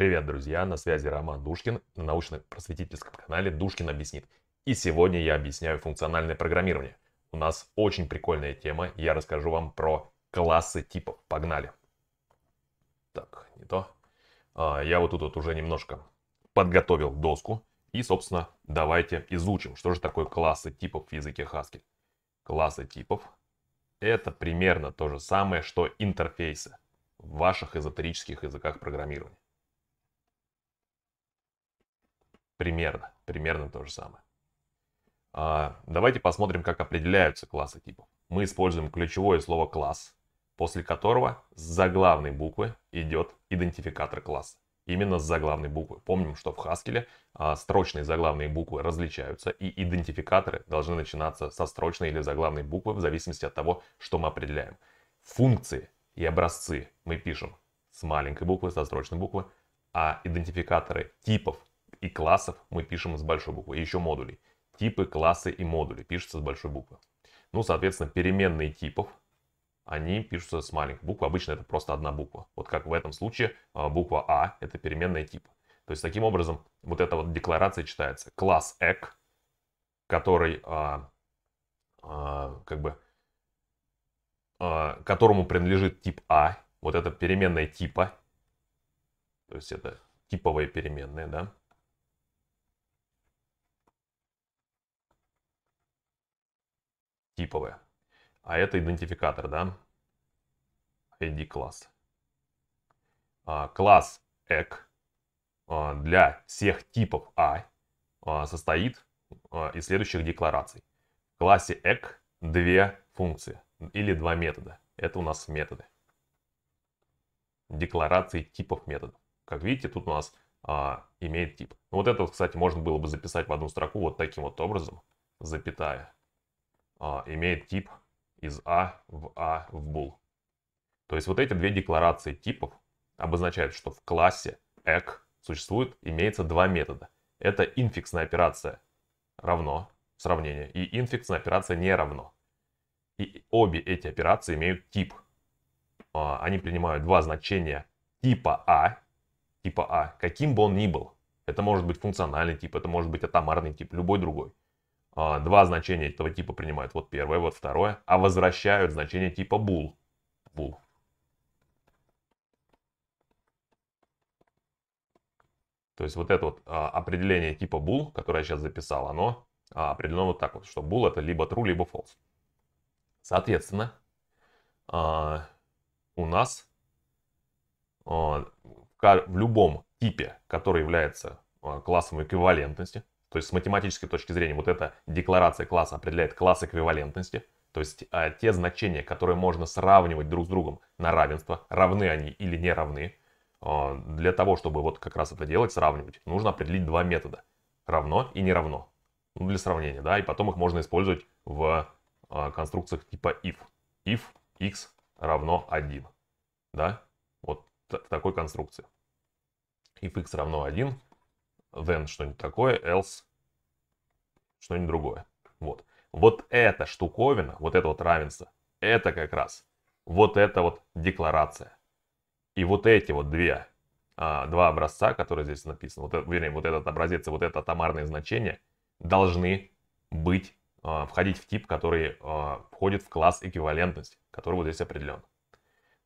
Привет, друзья! На связи Роман Душкин на научно-просветительском канале Душкин объяснит. И сегодня я объясняю функциональное программирование. У нас очень прикольная тема. Я расскажу вам про классы типов. Погнали! Так, не то. А, я вот тут вот уже немножко подготовил доску. И, собственно, давайте изучим, что же такое классы типов в языке Haskell. Классы типов — это примерно то же самое, что интерфейсы в ваших эзотерических языках программирования. Примерно, примерно то же самое. А, давайте посмотрим, как определяются классы типов. Мы используем ключевое слово «класс», после которого с заглавной буквы идет идентификатор класса. Именно с заглавной буквы. Помним, что в Haskell а, строчные и заглавные буквы различаются, и идентификаторы должны начинаться со строчной или заглавной буквы в зависимости от того, что мы определяем. Функции и образцы мы пишем с маленькой буквы, со строчной буквы, а идентификаторы типов и классов мы пишем с большой буквы. И еще модулей. Типы, классы и модули пишутся с большой буквы. Ну, соответственно, переменные типов, они пишутся с маленькой буквы. Обычно это просто одна буква. Вот как в этом случае а, буква А – это переменная типа. То есть, таким образом, вот эта вот декларация читается. Класс эк, который а, а, как бы а, которому принадлежит тип А, вот это переменная типа, то есть это типовая переменная, да, типовые. А это идентификатор, да? ID класс. А, класс EC а, для всех типов A а, состоит из следующих деклараций. В классе EC две функции или два метода. Это у нас методы. Декларации типов методов. Как видите, тут у нас а, имеет тип. Ну, вот это, кстати, можно было бы записать в одну строку вот таким вот образом. Запятая а, имеет тип из А в А в bool. То есть вот эти две декларации типов обозначают, что в классе ec существует, имеется два метода. Это инфиксная операция равно, сравнение, и инфиксная операция не равно. И обе эти операции имеют тип. А, они принимают два значения типа А, типа А, каким бы он ни был. Это может быть функциональный тип, это может быть атомарный тип, любой другой. А, два значения этого типа принимают. Вот первое, вот второе. А возвращают значение типа bool. bool. То есть вот это вот а, определение типа bool, которое я сейчас записал, оно а, определено вот так вот, что bool это либо true, либо false. Соответственно, а, у нас а, в любом типе, который является а, классом эквивалентности, то есть с математической точки зрения вот эта декларация класса определяет класс эквивалентности. То есть а, те значения, которые можно сравнивать друг с другом на равенство, равны они или не равны. А, для того, чтобы вот как раз это делать, сравнивать, нужно определить два метода. Равно и не равно. Ну, для сравнения, да, и потом их можно использовать в а, конструкциях типа if. If x равно 1, да, вот в такой конструкции. If x равно 1, then что-нибудь такое, else что-нибудь другое. Вот. Вот эта штуковина, вот это вот равенство, это как раз вот эта вот декларация. И вот эти вот две, а, два образца, которые здесь написаны, вот, э, вернее, вот этот образец и вот это атомарное значение, должны быть, а, входить в тип, который а, входит в класс эквивалентность, который вот здесь определен.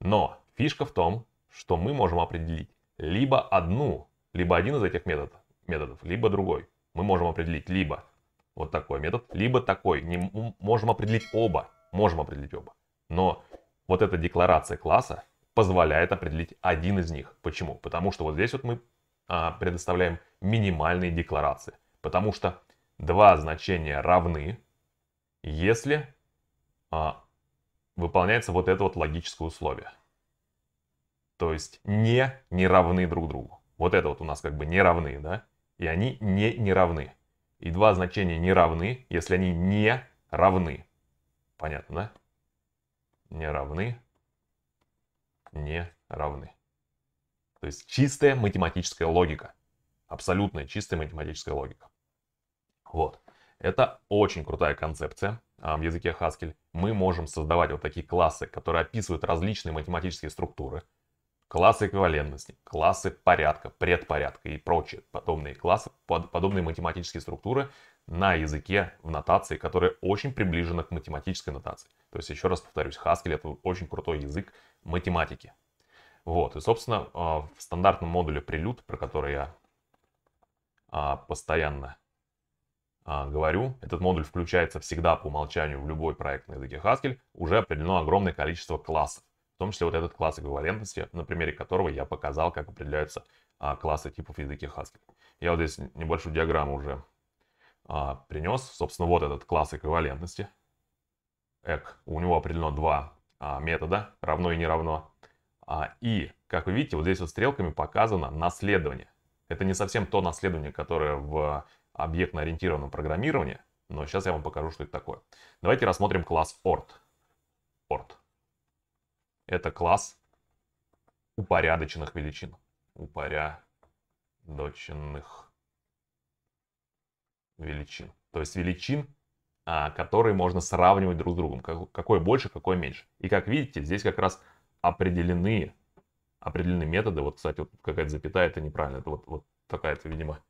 Но фишка в том, что мы можем определить либо одну, либо один из этих методов, методов, либо другой. Мы можем определить либо вот такой метод, либо такой. Не, можем определить оба. Можем определить оба. Но вот эта декларация класса позволяет определить один из них. Почему? Потому что вот здесь вот мы а, предоставляем минимальные декларации. Потому что два значения равны, если а, выполняется вот это вот логическое условие. То есть не не равны друг другу. Вот это вот у нас как бы не равны, да? и они не не равны. И два значения не равны, если они не равны. Понятно, да? Не равны, не равны. То есть чистая математическая логика. Абсолютная чистая математическая логика. Вот. Это очень крутая концепция а, в языке Haskell. Мы можем создавать вот такие классы, которые описывают различные математические структуры классы эквивалентности, классы порядка, предпорядка и прочие подобные классы, под, подобные математические структуры на языке в нотации, которая очень приближена к математической нотации. То есть, еще раз повторюсь, Haskell это очень крутой язык математики. Вот, и, собственно, э, в стандартном модуле прелюд, про который я а, постоянно а, говорю, этот модуль включается всегда по умолчанию в любой проект на языке Haskell, уже определено огромное количество классов. В том числе вот этот класс эквивалентности, на примере которого я показал, как определяются а, классы типов языки Haskell. Я вот здесь небольшую диаграмму уже а, принес. Собственно, вот этот класс эквивалентности. Ek. У него определено два а, метода, равно и не равно. А, и, как вы видите, вот здесь вот стрелками показано наследование. Это не совсем то наследование, которое в объектно-ориентированном программировании, но сейчас я вам покажу, что это такое. Давайте рассмотрим класс ort. ort. Это класс упорядоченных величин. Упорядоченных величин. То есть величин, а, которые можно сравнивать друг с другом. Какой больше, какой меньше. И как видите, здесь как раз определены, определены методы. Вот, кстати, вот какая-то запятая, это неправильно. Это вот, вот такая-то, видимо,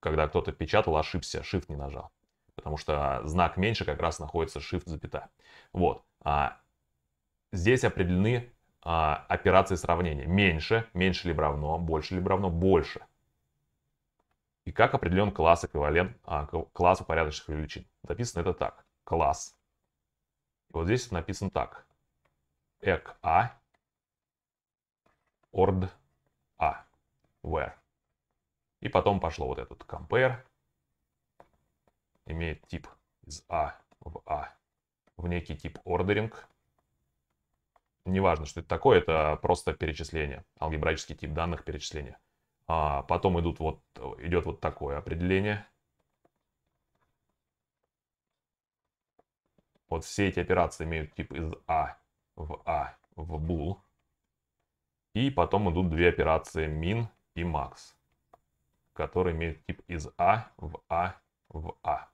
когда кто-то печатал, ошибся, shift не нажал. Потому что знак меньше как раз находится shift запятая. Вот. А, Здесь определены а, операции сравнения. Меньше, меньше либо равно, больше либо равно, больше. И как определен класс эквивалент, а, класс упорядоченных величин. Написано это так. Класс. И вот здесь написано так. Эк А. Орд А. Where. И потом пошло вот этот compare. Имеет тип из А в А в некий тип ordering Неважно, что это такое, это просто перечисление, алгебраический тип данных перечисления. А потом идут вот, идет вот такое определение. Вот все эти операции имеют тип из А в А в bool. И потом идут две операции min и max, которые имеют тип из А в А в А.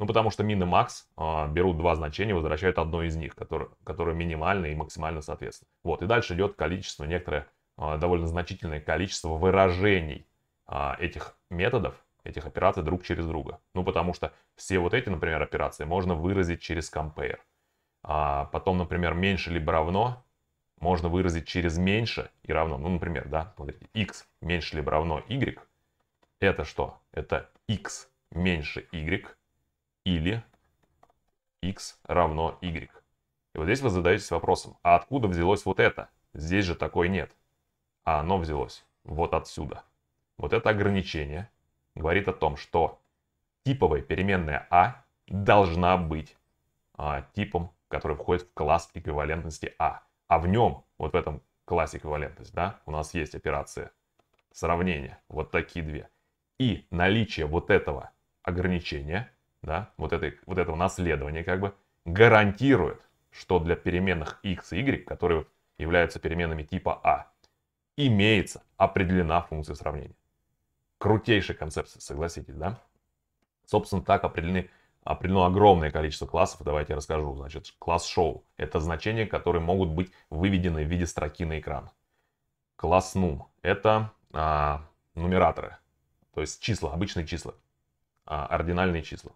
Ну, потому что мин и макс а, берут два значения, возвращают одно из них, которое, которое минимально и максимально соответственно. Вот, и дальше идет количество, некоторое а, довольно значительное количество выражений а, этих методов, этих операций друг через друга. Ну, потому что все вот эти, например, операции можно выразить через compare. А потом, например, меньше либо равно можно выразить через меньше и равно. Ну, например, да, смотрите, x меньше либо равно y. Это что? Это x меньше y или x равно y. И вот здесь вы задаетесь вопросом, а откуда взялось вот это? Здесь же такой нет. А оно взялось вот отсюда. Вот это ограничение говорит о том, что типовая переменная а должна быть а, типом, который входит в класс эквивалентности а. А в нем, вот в этом классе эквивалентности, да, у нас есть операция сравнения, вот такие две. И наличие вот этого ограничения – да, вот, этой, вот этого наследования как бы, гарантирует, что для переменных x и y, которые являются переменными типа А, имеется определена функция сравнения. Крутейшая концепция, согласитесь, да? Собственно, так определены, определено огромное количество классов. Давайте я расскажу. Значит, класс шоу – это значения, которые могут быть выведены в виде строки на экран. Класс num — это а, нумераторы, то есть числа, обычные числа, а, ординальные числа.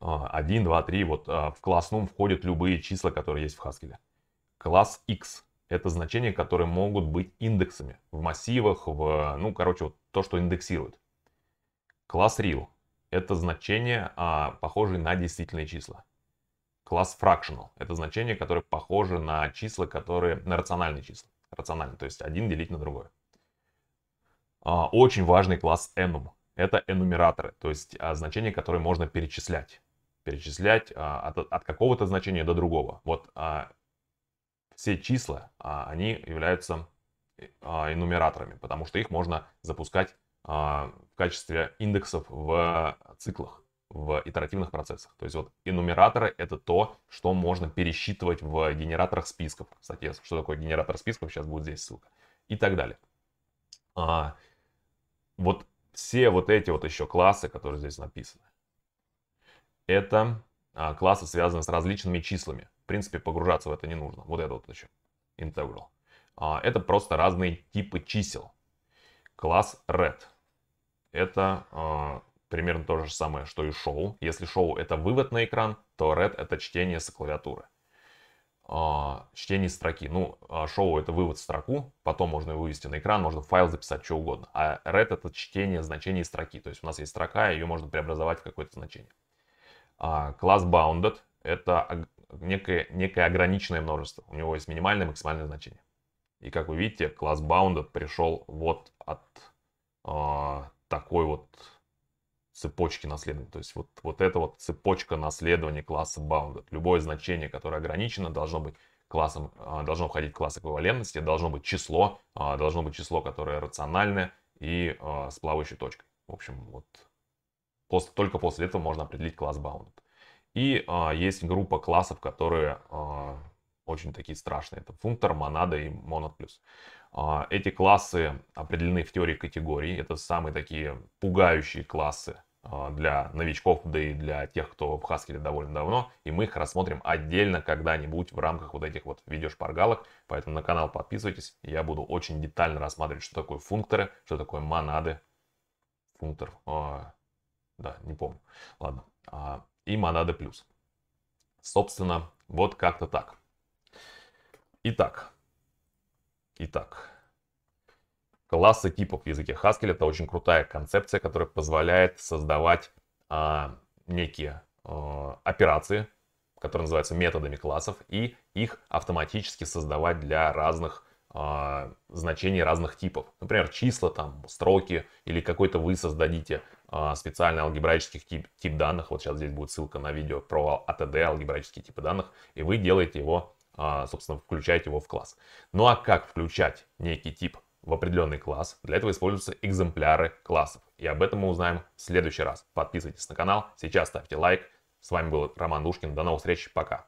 1, 2, 3, вот а, в класс num ну, входят любые числа, которые есть в Haskell. Класс x – это значения, которые могут быть индексами в массивах, в, ну, короче, вот то, что индексирует. Класс real – это значения, а, похожие на действительные числа. Класс fractional – это значения, которые похожи на числа, которые, на рациональные числа. рациональные то есть один делить на другое. А, очень важный класс enum – это энумераторы, то есть значения, которые можно перечислять перечислять а, от, от какого-то значения до другого. Вот а, все числа, а, они являются а, потому что их можно запускать а, в качестве индексов в циклах, в итеративных процессах. То есть вот энумераторы это то, что можно пересчитывать в генераторах списков. Кстати, что такое генератор списков, сейчас будет здесь ссылка. И так далее. А, вот все вот эти вот еще классы, которые здесь написаны, это а, классы, связанные с различными числами. В принципе, погружаться в это не нужно. Вот это вот еще. Integral. А, это просто разные типы чисел. Класс red. Это а, примерно то же самое, что и Show. Если Show это вывод на экран, то red это чтение с клавиатуры. Чтение строки. Ну, шоу это вывод в строку, потом можно его вывести на экран, можно файл записать, что угодно. А red это чтение значения строки. То есть у нас есть строка, ее можно преобразовать в какое-то значение. А, класс bounded – это некое, некое ограниченное множество. У него есть минимальное и максимальное значение. И как вы видите, класс bounded пришел вот от э, такой вот цепочки наследования. То есть вот, вот эта вот цепочка наследования класса bounded. Любое значение, которое ограничено, должно быть классом, э, должно входить в класс эквивалентности, должно быть число, э, должно быть число, которое рациональное и э, с плавающей точкой. В общем, вот После, только после этого можно определить класс bounded. И а, есть группа классов, которые а, очень такие страшные. Это функтор, монада и монад плюс. А, эти классы определены в теории категорий. Это самые такие пугающие классы а, для новичков, да и для тех, кто в Haskell довольно давно. И мы их рассмотрим отдельно когда-нибудь в рамках вот этих вот видеошпаргалок. Поэтому на канал подписывайтесь. Я буду очень детально рассматривать, что такое функторы, что такое монады, функтор, а, да, не помню. Ладно. А, и Монада плюс. Собственно, вот как-то так. Итак. Итак. Классы типов в языке Haskell это очень крутая концепция, которая позволяет создавать а, некие а, операции, которые называются методами классов, и их автоматически создавать для разных а, значений разных типов. Например, числа, там, строки или какой-то вы создадите а, специальный алгебраический тип, тип данных. Вот сейчас здесь будет ссылка на видео про АТД, алгебраические типы данных. И вы делаете его, а, собственно, включаете его в класс. Ну а как включать некий тип в определенный класс? Для этого используются экземпляры классов. И об этом мы узнаем в следующий раз. Подписывайтесь на канал, сейчас ставьте лайк. С вами был Роман Душкин. До новых встреч. Пока.